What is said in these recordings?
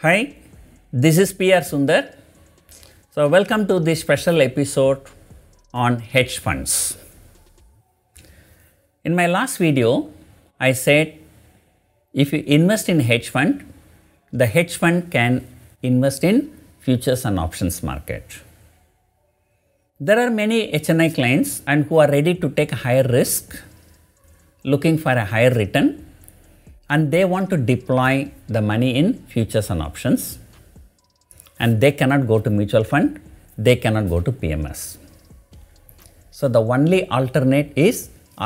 Hi, this is P.R. Sundar. So, welcome to this special episode on hedge funds. In my last video, I said if you invest in hedge fund, the hedge fund can invest in futures and options market. There are many HNI clients and who are ready to take higher risk, looking for a higher return and they want to deploy the money in futures and options and they cannot go to mutual fund they cannot go to pms so the only alternate is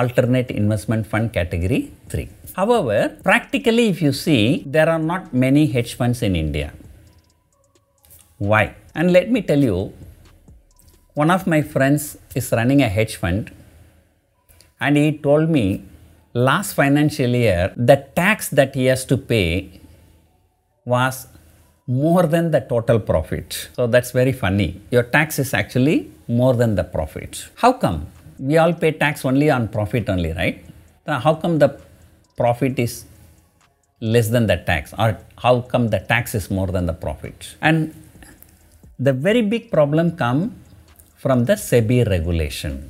alternate investment fund category 3 however practically if you see there are not many hedge funds in india why and let me tell you one of my friends is running a hedge fund and he told me last financial year, the tax that he has to pay was more than the total profit. So that's very funny. Your tax is actually more than the profit. How come? We all pay tax only on profit only, right? how come the profit is less than the tax or how come the tax is more than the profit? And the very big problem come from the SEBI regulation.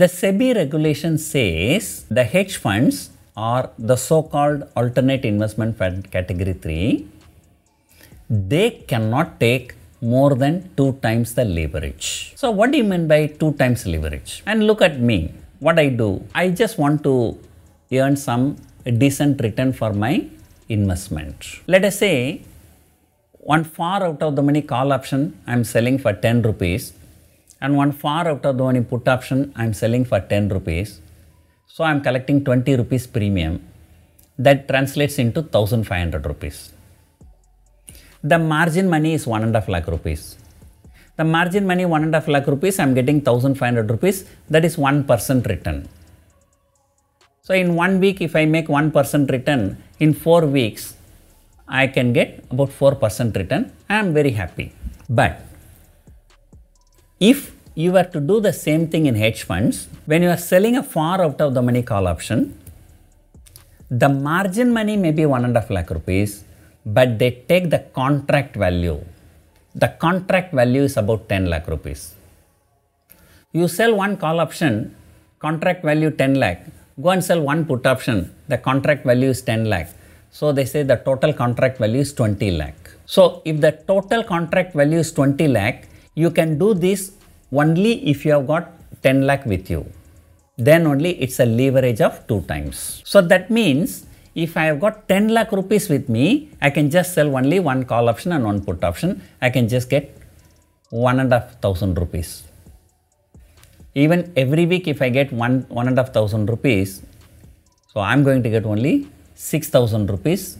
The SEBI regulation says the hedge funds are the so-called alternate investment fund category 3. They cannot take more than two times the leverage. So what do you mean by two times leverage? And look at me, what I do? I just want to earn some decent return for my investment. Let us say one far out of the money call option I am selling for 10 rupees and one far out of the one put option I am selling for 10 rupees. So I am collecting 20 rupees premium. That translates into 1500 rupees. The margin money is 1 lakh rupees. The margin money 1 lakh rupees, I am getting 1500 rupees, that is 1% return. So in one week, if I make 1% return, in 4 weeks, I can get about 4% return. I am very happy. But if you were to do the same thing in hedge funds, when you are selling a far out of the money call option, the margin money may be one and a half lakh rupees, but they take the contract value. The contract value is about 10 lakh rupees. You sell one call option, contract value 10 lakh. Go and sell one put option, the contract value is 10 lakh. So they say the total contract value is 20 lakh. So if the total contract value is 20 lakh, you can do this only if you have got 10 lakh with you. Then only it's a leverage of 2 times. So that means if I have got 10 lakh rupees with me, I can just sell only one call option and one put option. I can just get one and a half thousand rupees. Even every week if I get one one and a half thousand rupees, so I'm going to get only six thousand rupees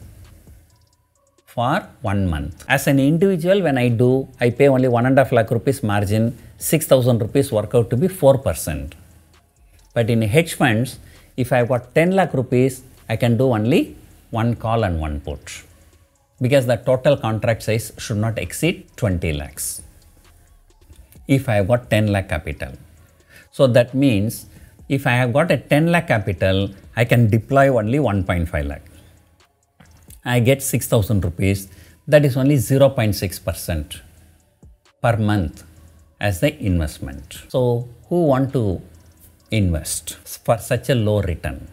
for one month. As an individual, when I do, I pay only one and a half lakh rupees margin, 6000 rupees work out to be 4%. But in hedge funds, if I got 10 lakh rupees, I can do only one call and one put because the total contract size should not exceed 20 lakhs if I have got 10 lakh capital. So that means if I have got a 10 lakh capital, I can deploy only 1.5 lakh. I get 6000 rupees that is only 0.6% per month as the investment. So who want to invest for such a low return?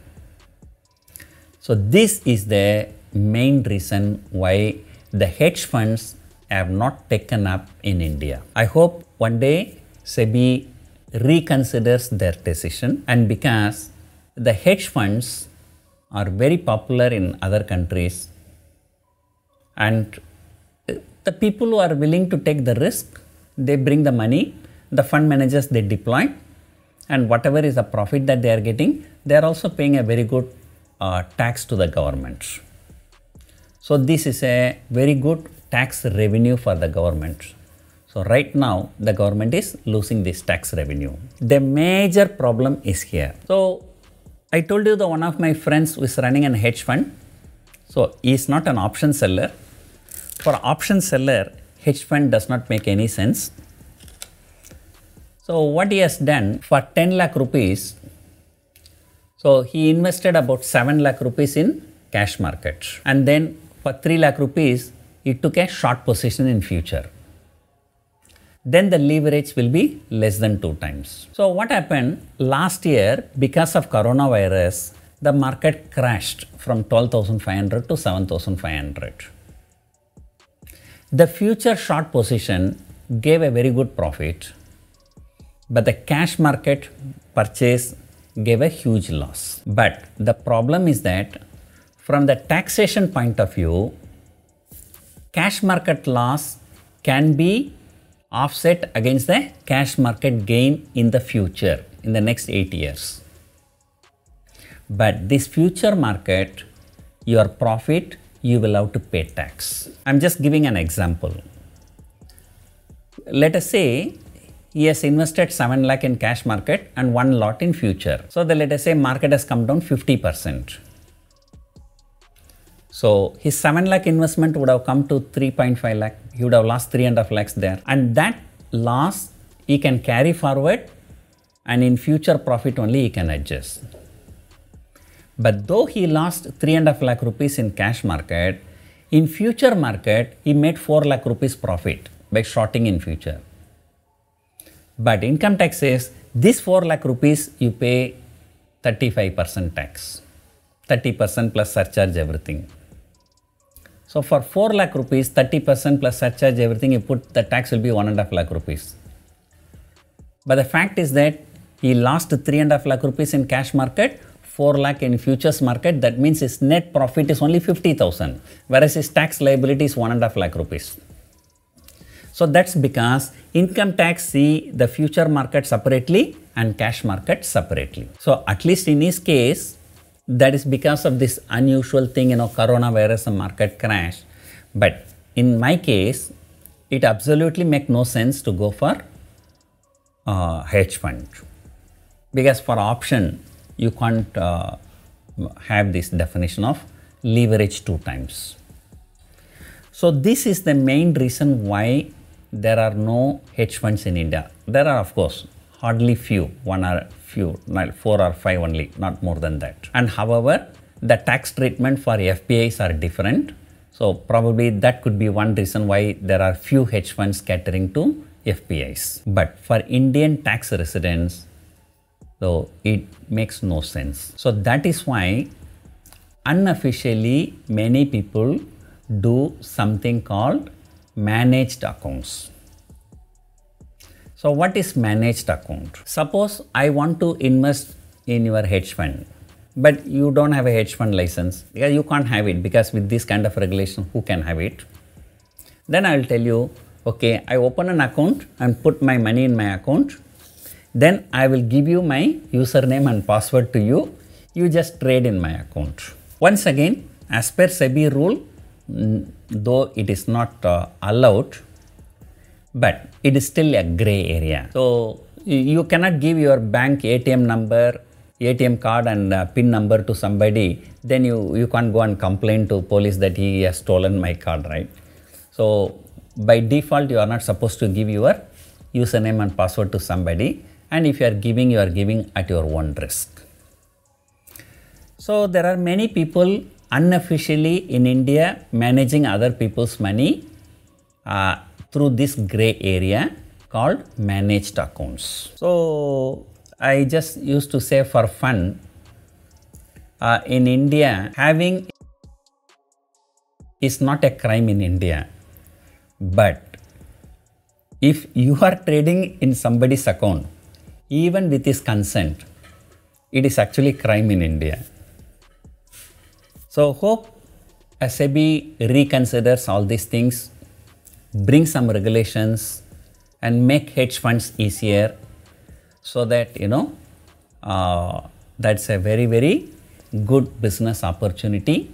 So this is the main reason why the hedge funds have not taken up in India. I hope one day SEBI reconsiders their decision and because the hedge funds are very popular in other countries and uh, the people who are willing to take the risk they bring the money the fund managers they deploy and whatever is the profit that they are getting they are also paying a very good uh, tax to the government so this is a very good tax revenue for the government so right now the government is losing this tax revenue the major problem is here so i told you the one of my friends who is running an hedge fund so, is not an option seller. For option seller, hedge fund does not make any sense. So, what he has done for 10 lakh rupees, so he invested about 7 lakh rupees in cash market and then for 3 lakh rupees, he took a short position in future. Then the leverage will be less than 2 times. So, what happened last year because of coronavirus, the market crashed from 12,500 to 7,500. The future short position gave a very good profit, but the cash market purchase gave a huge loss. But the problem is that from the taxation point of view, cash market loss can be offset against the cash market gain in the future in the next 8 years. But this future market, your profit, you will have to pay tax. I'm just giving an example. Let us say he has invested 7 lakh in cash market and 1 lot in future. So the let us say market has come down 50%. So his 7 lakh investment would have come to 3.5 lakh. He would have lost 3 and a half lakhs there. And that loss he can carry forward and in future profit only he can adjust. But though he lost three and a half lakh rupees in cash market, in future market, he made 4 lakh rupees profit by shorting in future. But income tax says this 4 lakh rupees you pay 35% tax, 30% plus surcharge everything. So for 4 lakh rupees, 30% plus surcharge everything, you put the tax will be 1.5 lakh rupees. But the fact is that he lost 3.5 lakh rupees in cash market 4 lakh in futures market, that means his net profit is only 50,000, whereas his tax liability is 1.5 lakh rupees. So that's because income tax see the future market separately and cash market separately. So at least in his case, that is because of this unusual thing, you know, coronavirus and market crash. But in my case, it absolutely make no sense to go for uh, hedge fund because for option you can't uh, have this definition of leverage two times. So this is the main reason why there are no hedge funds in India. There are of course hardly few, one or few, four or five only, not more than that. And however, the tax treatment for FPIs are different. So probably that could be one reason why there are few hedge funds catering to FPIs. But for Indian tax residents, so it makes no sense. So that is why unofficially many people do something called managed accounts. So what is managed account? Suppose I want to invest in your hedge fund but you don't have a hedge fund license you can't have it because with this kind of regulation who can have it then i will tell you okay i open an account and put my money in my account then I will give you my username and password to you. You just trade in my account. Once again, as per SEBI rule, though it is not uh, allowed, but it is still a gray area. So you cannot give your bank ATM number, ATM card and uh, PIN number to somebody, then you, you can't go and complain to police that he has stolen my card, right? So by default, you are not supposed to give your username and password to somebody and if you are giving, you are giving at your own risk. So there are many people unofficially in India managing other people's money uh, through this gray area called managed accounts. So I just used to say for fun uh, in India having is not a crime in India but if you are trading in somebody's account even with his consent, it is actually crime in India. So hope as SEBI reconsiders all these things, bring some regulations and make hedge funds easier so that you know uh, that's a very very good business opportunity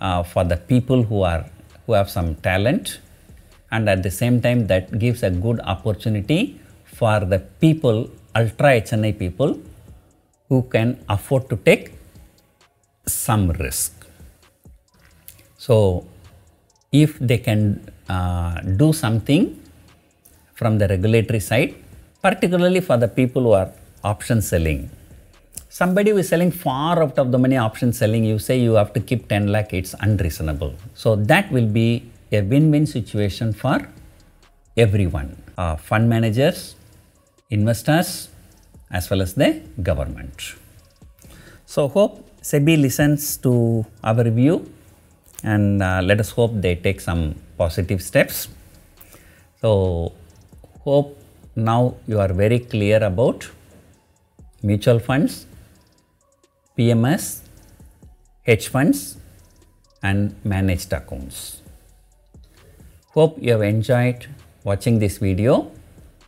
uh, for the people who are who have some talent and at the same time that gives a good opportunity for the people, ultra HNI people, who can afford to take some risk. So, if they can uh, do something from the regulatory side, particularly for the people who are option selling. Somebody who is selling far out of the money option selling, you say you have to keep 10 lakh, it's unreasonable. So, that will be a win-win situation for everyone. Uh, fund managers, investors as well as the government. So hope SEBI listens to our review and uh, let us hope they take some positive steps. So hope now you are very clear about mutual funds, PMS, hedge funds and managed accounts. Hope you have enjoyed watching this video